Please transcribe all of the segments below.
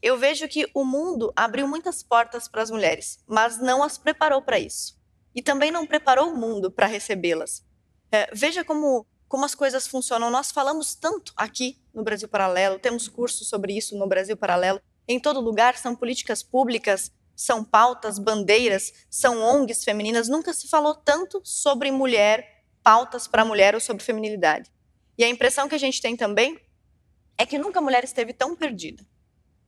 eu vejo que o mundo abriu muitas portas para as mulheres, mas não as preparou para isso. E também não preparou o mundo para recebê-las. É, veja como, como as coisas funcionam. Nós falamos tanto aqui no Brasil Paralelo, temos cursos sobre isso no Brasil Paralelo. Em todo lugar são políticas públicas, são pautas, bandeiras, são ONGs femininas. Nunca se falou tanto sobre mulher, pautas para mulher ou sobre feminilidade. E a impressão que a gente tem também é que nunca a mulher esteve tão perdida.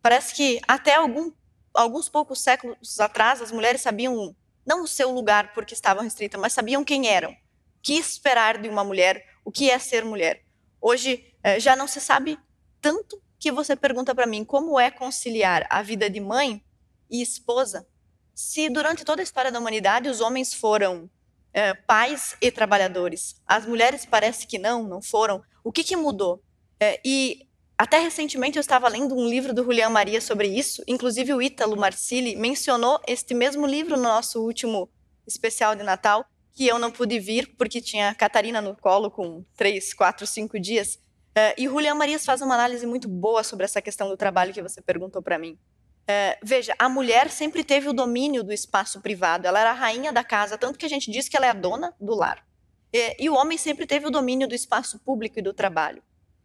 Parece que até algum, alguns poucos séculos atrás as mulheres sabiam não o seu lugar porque estavam restritas, mas sabiam quem eram, o que esperar de uma mulher, o que é ser mulher. Hoje eh, já não se sabe tanto que você pergunta para mim como é conciliar a vida de mãe e esposa, se durante toda a história da humanidade os homens foram é, pais e trabalhadores, as mulheres parece que não, não foram. O que, que mudou? É, e até recentemente eu estava lendo um livro do Julián Maria sobre isso, inclusive o Ítalo Marcilli mencionou este mesmo livro no nosso último especial de Natal, que eu não pude vir porque tinha Catarina no colo com três, quatro, cinco dias. Uh, e Julián Marias faz uma análise muito boa sobre essa questão do trabalho que você perguntou para mim. Uh, veja, a mulher sempre teve o domínio do espaço privado, ela era a rainha da casa, tanto que a gente diz que ela é a dona do lar. Eh, e o homem sempre teve o domínio do espaço público e do trabalho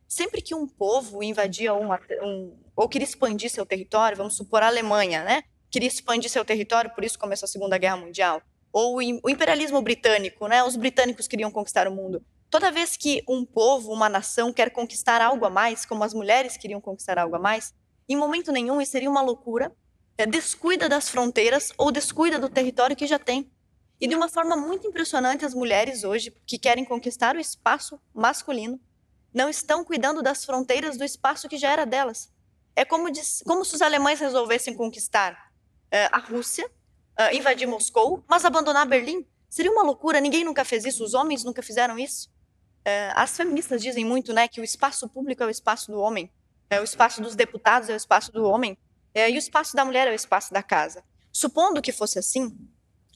sempre que um povo invadia um, ou queria expandir seu território, vamos supor a Alemanha, né? Queria expandir seu território, por isso começou a Segunda Guerra Mundial. Ou o imperialismo britânico, né? Os britânicos queriam conquistar o mundo. Toda vez que um povo, uma nação quer conquistar algo a mais, como as mulheres queriam conquistar algo a mais, em momento nenhum isso seria uma loucura. É, descuida das fronteiras ou descuida do território que já tem. E de uma forma muito impressionante, as mulheres hoje que querem conquistar o espaço masculino não estão cuidando das fronteiras do espaço que já era delas. É como, como se os alemães resolvessem conquistar é, a Rússia, é, invadir Moscou, mas abandonar Berlim. Seria uma loucura, ninguém nunca fez isso, os homens nunca fizeram isso. É, as feministas dizem muito né, que o espaço público é o espaço do homem, é o espaço dos deputados é o espaço do homem, é, e o espaço da mulher é o espaço da casa. Supondo que fosse assim,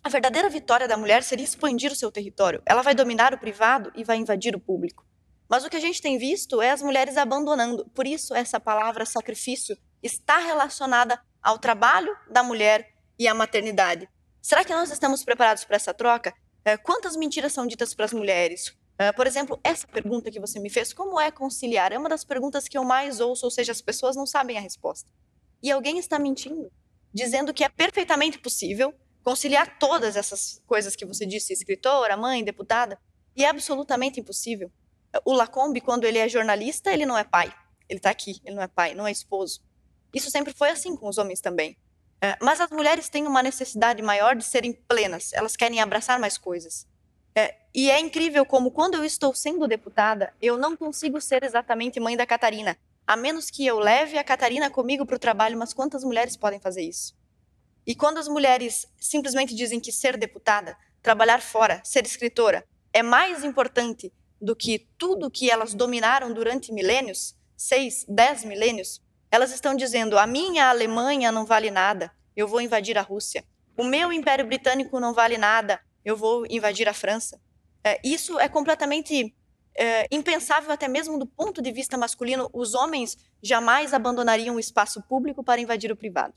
a verdadeira vitória da mulher seria expandir o seu território. Ela vai dominar o privado e vai invadir o público. Mas o que a gente tem visto é as mulheres abandonando. Por isso, essa palavra sacrifício está relacionada ao trabalho da mulher e à maternidade. Será que nós estamos preparados para essa troca? É, quantas mentiras são ditas para as mulheres? É, por exemplo, essa pergunta que você me fez, como é conciliar? É uma das perguntas que eu mais ouço, ou seja, as pessoas não sabem a resposta. E alguém está mentindo, dizendo que é perfeitamente possível conciliar todas essas coisas que você disse, escritora, mãe, deputada, e é absolutamente impossível o Lacombe, quando ele é jornalista, ele não é pai. Ele está aqui, ele não é pai, não é esposo. Isso sempre foi assim com os homens também. É, mas as mulheres têm uma necessidade maior de serem plenas, elas querem abraçar mais coisas. É, e é incrível como, quando eu estou sendo deputada, eu não consigo ser exatamente mãe da Catarina, a menos que eu leve a Catarina comigo para o trabalho, mas quantas mulheres podem fazer isso? E quando as mulheres simplesmente dizem que ser deputada, trabalhar fora, ser escritora, é mais importante do que tudo que elas dominaram durante milênios, seis, dez milênios, elas estão dizendo: a minha Alemanha não vale nada, eu vou invadir a Rússia. O meu Império Britânico não vale nada, eu vou invadir a França. É, isso é completamente é, impensável, até mesmo do ponto de vista masculino. Os homens jamais abandonariam o espaço público para invadir o privado.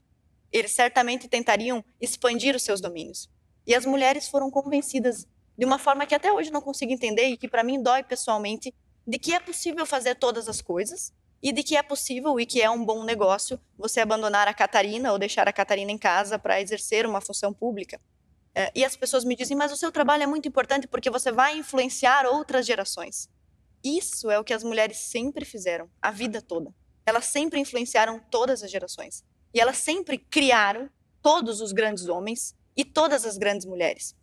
Eles certamente tentariam expandir os seus domínios. E as mulheres foram convencidas de uma forma que até hoje não consigo entender e que para mim dói pessoalmente, de que é possível fazer todas as coisas e de que é possível e que é um bom negócio você abandonar a Catarina ou deixar a Catarina em casa para exercer uma função pública. É, e as pessoas me dizem, mas o seu trabalho é muito importante porque você vai influenciar outras gerações. Isso é o que as mulheres sempre fizeram, a vida toda. Elas sempre influenciaram todas as gerações. E elas sempre criaram todos os grandes homens e todas as grandes mulheres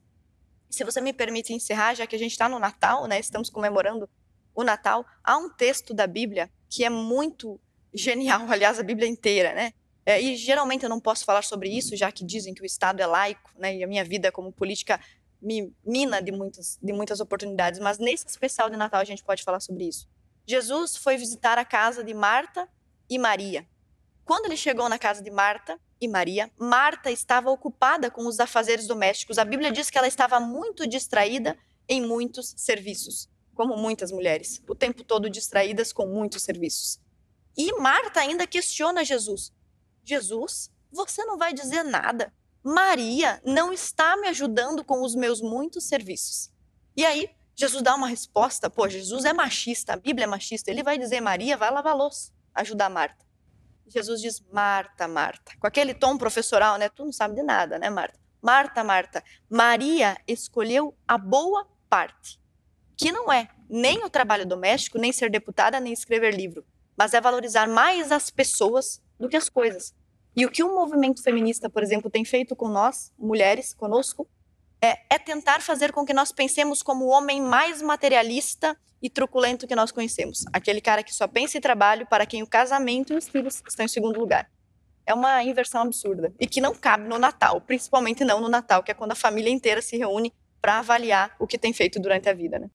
se você me permite encerrar, já que a gente está no Natal, né? Estamos comemorando o Natal. Há um texto da Bíblia que é muito genial, aliás, a Bíblia inteira, né? É, e geralmente eu não posso falar sobre isso, já que dizem que o Estado é laico, né? E a minha vida como política me mina de muitas, de muitas oportunidades. Mas nesse especial de Natal a gente pode falar sobre isso. Jesus foi visitar a casa de Marta e Maria. Quando ele chegou na casa de Marta e Maria, Marta estava ocupada com os afazeres domésticos. A Bíblia diz que ela estava muito distraída em muitos serviços, como muitas mulheres, o tempo todo distraídas com muitos serviços. E Marta ainda questiona Jesus: Jesus, você não vai dizer nada. Maria não está me ajudando com os meus muitos serviços. E aí, Jesus dá uma resposta: pô, Jesus é machista, a Bíblia é machista. Ele vai dizer: Maria, vai lavar louça, ajudar Marta. Jesus diz: Marta, Marta, com aquele tom professoral, né? Tu não sabe de nada, né, Marta? Marta, Marta, Maria escolheu a boa parte, que não é nem o trabalho doméstico, nem ser deputada, nem escrever livro, mas é valorizar mais as pessoas do que as coisas. E o que o movimento feminista, por exemplo, tem feito com nós, mulheres, conosco, é, é tentar fazer com que nós pensemos como o homem mais materialista e truculento que nós conhecemos. Aquele cara que só pensa em trabalho, para quem o casamento e os filhos estão em segundo lugar. É uma inversão absurda e que não cabe no Natal, principalmente não no Natal, que é quando a família inteira se reúne para avaliar o que tem feito durante a vida, né?